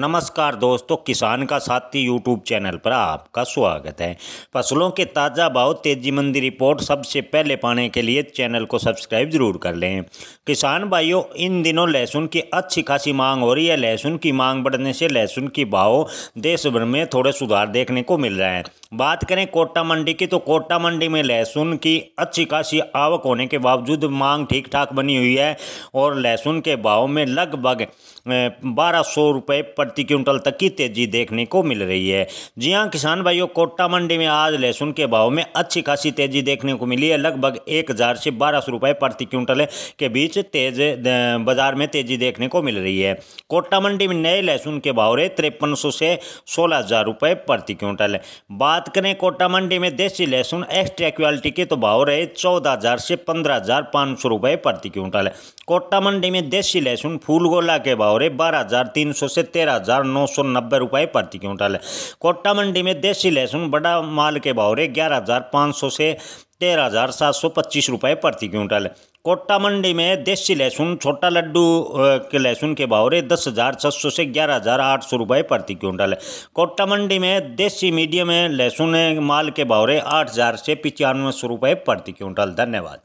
नमस्कार दोस्तों किसान का साथी यूट्यूब चैनल पर आपका स्वागत है फसलों के ताज़ा भाव तेजीमंदी रिपोर्ट सबसे पहले पाने के लिए चैनल को सब्सक्राइब जरूर कर लें किसान भाइयों इन दिनों लहसुन की अच्छी खासी मांग हो रही है लहसुन की मांग बढ़ने से लहसुन की भाव देश भर में थोड़े सुधार देखने को मिल रहे हैं बात करें कोटा मंडी की तो कोटा मंडी में लहसुन की अच्छी खासी आवक होने के बावजूद मांग ठीक ठाक बनी हुई है और लहसुन के भाव में लगभग बारह सौ रुपये प्रति क्विंटल तक की तेजी देखने को मिल रही है जी हाँ किसान भाइयों कोटा मंडी में आज लहसुन के भाव में अच्छी खासी तेजी देखने को मिली है लगभग एक हज़ार से बारह सौ रुपये प्रति क्विंटल के बीच तेज बाजार में तेजी देखने को मिल रही है कोटा मंडी में नए लहसुन के भाव रहे तिरपन सौ से सोलह हज़ार रुपये प्रति क्विंटल बात करें कोटा मंडी में देसी लहसुन एक्स्ट्रा क्वालिटी के तो भाव रहे चौदह हज़ार से पंद्रह हज़ार पाँच सौ रुपये प्रति क्विंटल कोटा मंडी में देसी लहसुन फूल गोला के भाव रहे बारह हज़ार तीन सौ से तेरह हजार नौ सौ नब्बे रुपये प्रति क्विंटल है कोटा मंडी में देसी लहसुन बड़ा माल के भाव रहे ग्यारह हजार पाँच सौ से तेरह हजार सात सौ पच्चीस रुपए प्रति क्विंटल कोटा मंडी में देसी लहसुन छोटा लड्डू के लहसुन के भाव रहे दस हज़ार छः सौ से ग्यारह हज़ार आठ सौ रुपये प्रति क्विंटल है कोटा मंडी में देसी मीडियम लहसुन माल के भाव रहे आठ हज़ार से पचानवे सौ रुपये प्रति क्विंटल धन्यवाद